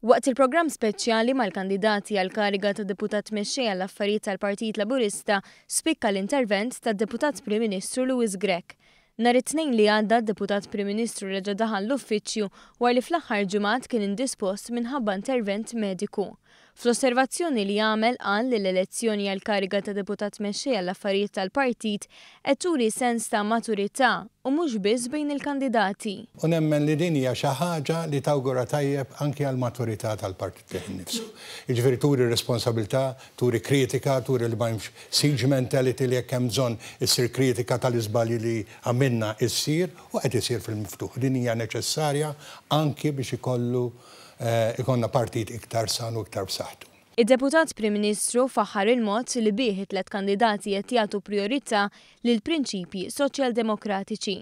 Waqt il-programm speċjali mal-kandidati għal kariga ta' deputat Mexxej għall affarijiet tal-Partit Laburista spikka l-intervent ta' deputat Prim Ministru Louis Grek. Nar it-tnejn li għadda deputat Prim Ministru reġa l-uffiċċju war li fl-aħħar ġimgħat kien indispost minħabba intervent mediku. Fl-osservazzjoni li għamel għan li l-elezzjoni għal kariga ta' deputat mexxej għall affarijiet tal-partit qed turi sens ta' maturità u mhux biss bejn il-kandidati. U nemmen li din hija xi ħaġa li tawgura tajjeb anke għal maturità tal-partit teħin nifsu. Jiġifieri turi responsabilità, turi kritika, turi li ma siege mentality li jekk hemm bżonn issir kritika tal-iżbalji li għamilna issir u qed isir fil-miftuħ. Din hija neċessarja anke biex ikollu Eh, ikonna partit iktar sanu iktar b'saħħtu. Id-deputat Prim Ministru faħħar il-mod li bih tlet kandidati qed jagħtu priorità lil prinċipji soċjaldemokratiċi.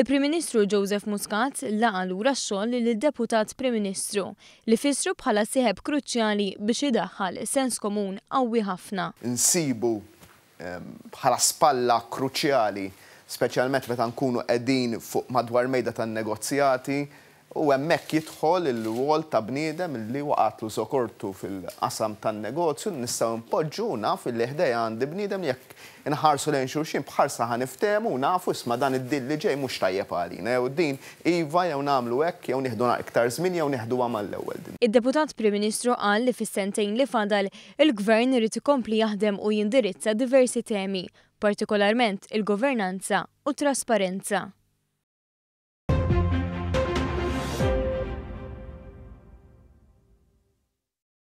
Il-Prim Ministru Joseph Muscat laqa lura x-xogħol lill-deputat Prim Ministru li fissru bħala sieħeb kruċjali biex idaħħal sens komun qawwi ħafna. Insibu bħala spalla kruċjali, speċjalment meta nkunu qegħdin fuq madwar mejda tan-negozjati, U hemmhekk jidħol il-wol ta' bniedem li waqatlu sokortu fil-qasam tan-negozju nistgħu npoġġu naf li ħdejja għandi bniedem jekk inħarsu lejn xulxin bħarsa ħan u nafu isma dan id-dil li ġej mhux tajjeb għalina jew din iva jew nagħmlu hekk jew nieħdu iktar żmien jew nieħdu mal-ewwel. Id-deputat Prim Ministru qal li fis-sentejn li fadal il-gvern irid ikompli jaħdem u jindirizza diversi temi, partikolarment il-governanza u trasparenza.